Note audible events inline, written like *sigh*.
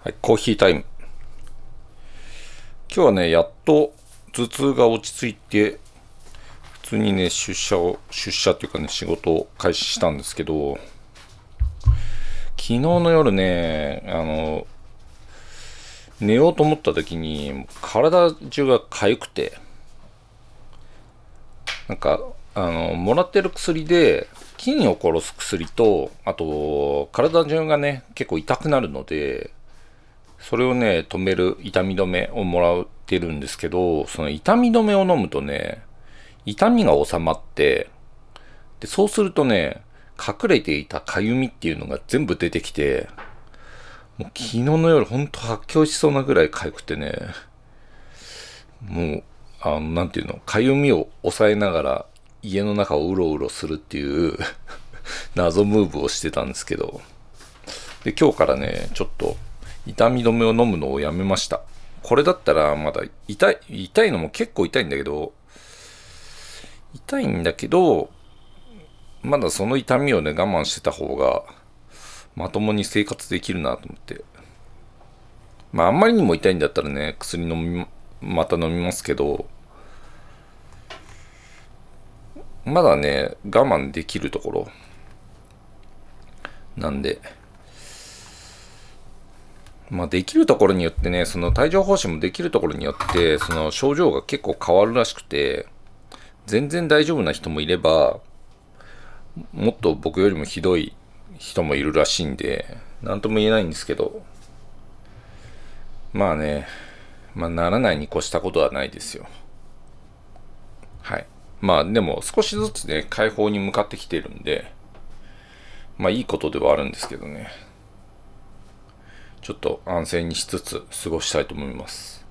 はい、コーヒータイム。今日はね、やっと頭痛が落ち着いて、普通にね、出社を、出社っていうかね、仕事を開始したんですけど、昨日の夜ね、あの、寝ようと思った時に、体中が痒くて、なんか、あの、もらってる薬で、菌を殺す薬と、あと、体中がね、結構痛くなるので、それをね、止める痛み止めをもらってるんですけど、その痛み止めを飲むとね、痛みが収まって、で、そうするとね、隠れていたかゆみっていうのが全部出てきて、もう昨日の夜ほんと発狂しそうなぐらいかゆくてね、もうあの、なんていうの、かゆみを抑えながら家の中をうろうろするっていう *laughs* 謎ムーブをしてたんですけど、で、今日からね、ちょっと痛み止めを飲むのをやめました。これだったらまだ痛い、痛いのも結構痛いんだけど、痛いんだけど、まだその痛みをね、我慢してた方が、まともに生活できるなと思って。まあ、あんまりにも痛いんだったらね、薬飲み、また飲みますけど、まだね、我慢できるところ。なんで、まあ、できるところによってね、その帯状疱疹もできるところによって、その症状が結構変わるらしくて、全然大丈夫な人もいれば、もっと僕よりもひどい人もいるらしいんで、なんとも言えないんですけど、まあね、まあ、ならないに越したことはないですよ。まあでも少しずつね、解放に向かってきてるんで、まあいいことではあるんですけどね。ちょっと安静にしつつ過ごしたいと思います。